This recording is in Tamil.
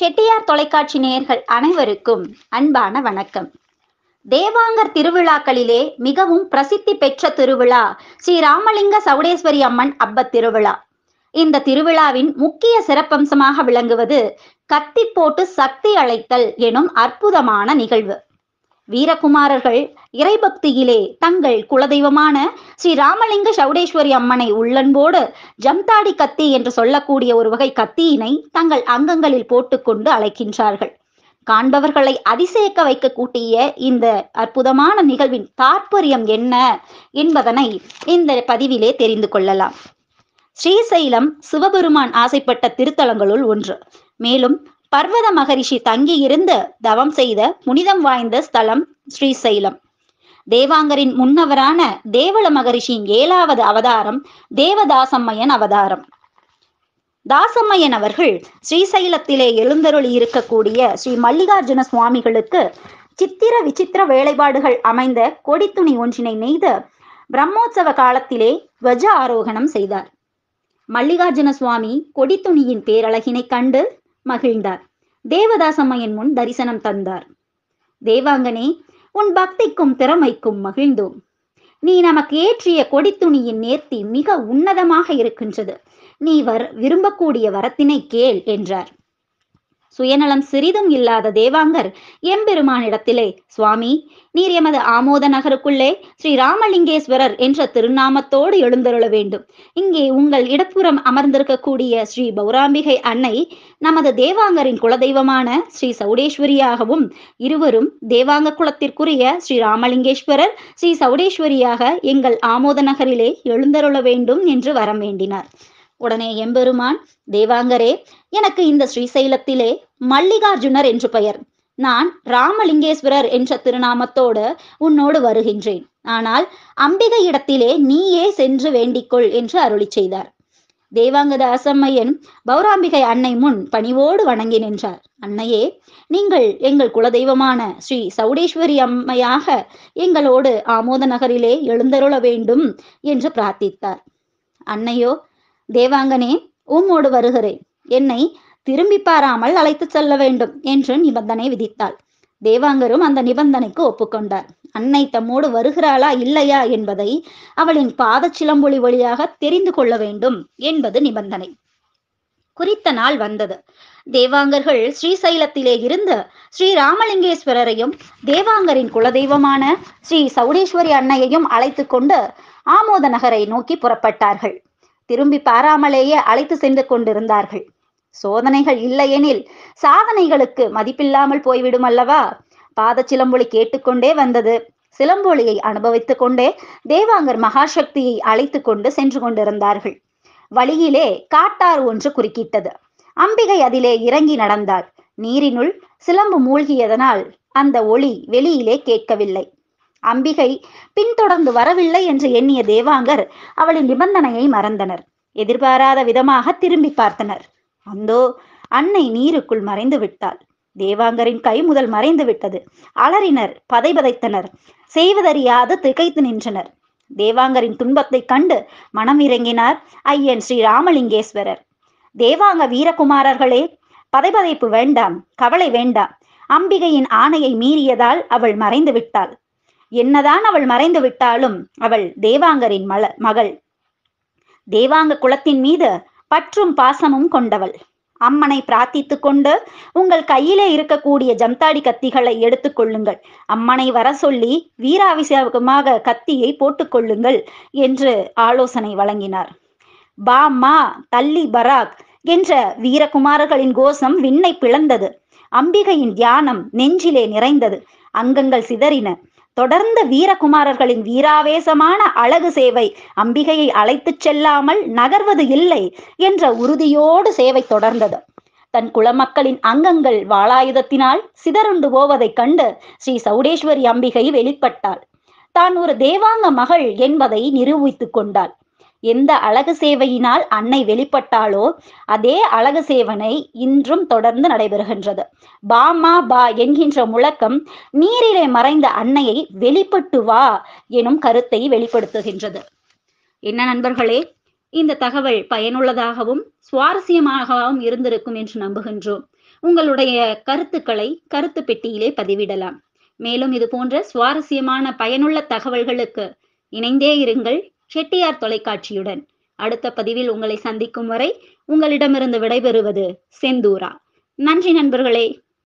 செட்டியார் தொலைக்காட்சி நேயர்கள் அனைவருக்கும் அன்பான வணக்கம் தேவாங்கர் திருவிழாக்களிலே மிகவும் பிரசித்தி பெற்ற திருவிழா ஸ்ரீ ராமலிங்க சவுடேஸ்வரி அம்மன் அப்பத் திருவிழா இந்த திருவிழாவின் முக்கிய சிறப்பம்சமாக விளங்குவது கத்தி போட்டு சக்தி அழைத்தல் எனும் அற்புதமான நிகழ்வு வீரகுமாரர்கள் இறைபக்தியிலே தங்கள் குலதெய்வமான ஸ்ரீ ராமலிங்க சௌடேஸ்வரி அம்மனை உள்ளன்போடு ஜம்தாடி கத்தி என்று சொல்லக்கூடிய ஒரு வகை கத்தியினை தங்கள் அங்கங்களில் போட்டுக்கொண்டு அழைக்கின்றார்கள் காண்பவர்களை அதிசயக்க வைக்க கூட்டிய இந்த அற்புதமான நிகழ்வின் தாற்பயம் என்ன என்பதனை இந்த பதிவிலே தெரிந்து கொள்ளலாம் ஸ்ரீசைலம் சிவபெருமான் ஆசைப்பட்ட திருத்தலங்களுள் ஒன்று மேலும் பர்வத மகரிஷி தங்கியிருந்து தவம் செய்த புனிதம் வாய்ந்த ஸ்தலம் ஸ்ரீசைலம் தேவாங்கரின் முன்னவரான தேவள மகரிஷியின் ஏழாவது அவதாரம் தேவதாசம்மையன் அவதாரம் தாசம்மையன் அவர்கள் ஸ்ரீசைலத்திலே எழுந்தருள் இருக்கக்கூடிய ஸ்ரீ மல்லிகார்ஜுன சுவாமிகளுக்கு சித்திர விசித்திர வேலைப்பாடுகள் அமைந்த கொடித்துணி ஒன்றினை நெய்து பிரம்மோற்சவ காலத்திலே துவஜ ஆரோகணம் செய்தார் மல்லிகார்ஜுன சுவாமி கொடித்துணியின் பேரழகினை கண்டு மகிழ்ந்தார் தேவதாசம்மையின் முன் தரிசனம் தந்தார் தேவாங்கனே உன் பக்திக்கும் திறமைக்கும் மகிழ்ந்தோம் நீ நமக்கு ஏற்றிய கொடி துணியின் நேர்த்தி மிக உன்னதமாக இருக்கின்றது நீ வர் விரும்பக்கூடிய வரத்தினை கேள் என்றார் சுயநலம் சிறிதும் இல்லாத தேவாங்கர் எம்பெருமானிடத்திலே சுவாமி நீர் எமது ஆமோத நகருக்குள்ளே ஸ்ரீ ராமலிங்கேஸ்வரர் என்ற திருநாமத்தோடு எழுந்தருள வேண்டும் இங்கே உங்கள் இடப்புறம் அமர்ந்திருக்கக்கூடிய ஸ்ரீ பௌராம்பிகை அன்னை நமது தேவாங்கரின் குலதெய்வமான ஸ்ரீ சௌடேஸ்வரியாகவும் இருவரும் தேவாங்க குலத்திற்குரிய ஸ்ரீ ராமலிங்கேஸ்வரர் ஸ்ரீ சௌடேஸ்வரியாக எங்கள் ஆமோத நகரிலே எழுந்தருள வேண்டும் என்று வரம் வேண்டினார் உடனே எம்பெருமான் தேவாங்கரே எனக்கு இந்த ஸ்ரீசைலத்திலே மல்லிகார்ஜுனர் என்று பெயர் நான் ராமலிங்கேஸ்வரர் என்ற திருநாமத்தோடு உன்னோடு வருகின்றேன் ஆனால் அம்பிகை இடத்திலே நீயே சென்று வேண்டிக்கொள் என்று அருளி செய்தார் தேவாங்கத அசம்மையன் பௌராம்பிகை அன்னை முன் பணிவோடு வணங்கி நின்றார் அன்னையே நீங்கள் எங்கள் குலதெய்வமான ஸ்ரீ சௌடேஸ்வரி அம்மையாக எங்களோடு ஆமோத நகரிலே எழுந்தருள வேண்டும் என்று பிரார்த்தித்தார் அன்னையோ தேவாங்கனே உம்மோடு வருகிறேன் என்னை திரும்பி பாராமல் அழைத்து செல்ல வேண்டும் என்று நிபந்தனை விதித்தாள் தேவாங்கரும் அந்த நிபந்தனைக்கு ஒப்புக்கொண்டார் அன்னை தம்மோடு வருகிறாளா இல்லையா என்பதை அவளின் பாத சிலம்பொழி வழியாக தெரிந்து கொள்ள வேண்டும் என்பது நிபந்தனை குறித்த நாள் வந்தது தேவாங்கர்கள் ஸ்ரீசைலத்திலே இருந்த ஸ்ரீ ராமலிங்கேஸ்வரரையும் தேவாங்கரின் குலதெய்வமான ஸ்ரீ சௌடேஸ்வரி அன்னையையும் அழைத்து கொண்டு ஆமோத நகரை நோக்கி புறப்பட்டார்கள் திரும்பி பாராமலேயே அழைத்து சென்று கொண்டிருந்தார்கள் சோதனைகள் இல்லையெனில் சாதனைகளுக்கு மதிப்பில்லாமல் போய்விடும் அல்லவா பாத சிலம்பொலி கேட்டுக்கொண்டே வந்தது சிலம்பொலியை அனுபவித்துக் கொண்டே தேவாங்கர் மகாசக்தியை அழைத்து கொண்டு சென்று கொண்டிருந்தார்கள் வழியிலே காட்டார் ஒன்று குறுக்கிட்டது அம்பிகை அதிலே இறங்கி நடந்தாள் நீரினுள் சிலம்பு மூழ்கியதனால் அந்த ஒளி வெளியிலே கேட்கவில்லை அம்பிகை பின்தொடர்ந்து வரவில்லை என்று எண்ணிய தேவாங்கர் அவளின் நிபந்தனையை மறந்தனர் எதிர்பாராத விதமாக திரும்பி பார்த்தனர் அந்தோ அன்னை நீருக்குள் மறைந்து விட்டாள் தேவாங்கரின் கை முதல் மறைந்து விட்டது அலறினர் பதைபதைத்தனர் செய்வதறியாது திகைத்து நின்றனர் தேவாங்கரின் துன்பத்தை கண்டு மனம் இறங்கினார் ஐயன் ஸ்ரீ ராமலிங்கேஸ்வரர் தேவாங்க வீரகுமாரர்களே பதைபதைப்பு வேண்டாம் கவலை வேண்டாம் அம்பிகையின் ஆணையை மீறியதால் அவள் மறைந்து விட்டாள் என்னதான் அவள் மறைந்து விட்டாலும் அவள் தேவாங்கரின் மல மகள் தேவாங்க குலத்தின் மீது பற்றும் பாசமும் கொண்டவள் அம்மனை பிரார்த்தித்து கொண்டு உங்கள் கையிலே இருக்கக்கூடிய ஜம்தாடி கத்திகளை எடுத்துக்கொள்ளுங்கள் அம்மனை வர சொல்லி வீராவிசேகமாக கத்தியை போட்டுக்கொள்ளுங்கள் என்று ஆலோசனை வழங்கினார் பா மா தள்ளி பராக் என்ற வீரகுமாரர்களின் கோஷம் விண்ணை பிளந்தது அம்பிகையின் தியானம் நெஞ்சிலே நிறைந்தது அங்கங்கள் சிதறின தொடர்ந்து வீரகுமாரர்களின் வீராவேசமான அழகு சேவை அம்பிகையை அழைத்துச் செல்லாமல் நகர்வது இல்லை என்ற உறுதியோடு சேவை தொடர்ந்தது தன் குலமக்களின் அங்கங்கள் வாளாயுதத்தினால் சிதறுண்டு போவதைக் கண்டு ஸ்ரீ சௌடேஸ்வரி அம்பிகை வெளிப்பட்டாள் தான் ஒரு தேவாங்க மகள் என்பதை நிரூபித்துக் கொண்டாள் எந்த அழகு சேவையினால் அன்னை வெளிப்பட்டாலோ அதே அழகு சேவனை இன்றும் தொடர்ந்து நடைபெறுகின்றது பாமா பா என்கின்ற முழக்கம் நீரிலே மறைந்த அன்னையை வெளிப்பட்டு வா எனும் கருத்தை வெளிப்படுத்துகின்றது என்ன நண்பர்களே இந்த தகவல் பயனுள்ளதாகவும் சுவாரஸ்யமாகவும் இருந்திருக்கும் என்று நம்புகின்றோம் உங்களுடைய கருத்துக்களை கருத்து பெட்டியிலே பதிவிடலாம் மேலும் இது போன்ற சுவாரஸ்யமான பயனுள்ள தகவல்களுக்கு இணைந்தே இருங்கள் செட்டியார் தொலைக்காட்சியுடன் அடுத்த பதிவில் உங்களை சந்திக்கும் வரை உங்களிடமிருந்து விடைபெறுவது செந்தூரா நன்றி நண்பர்களே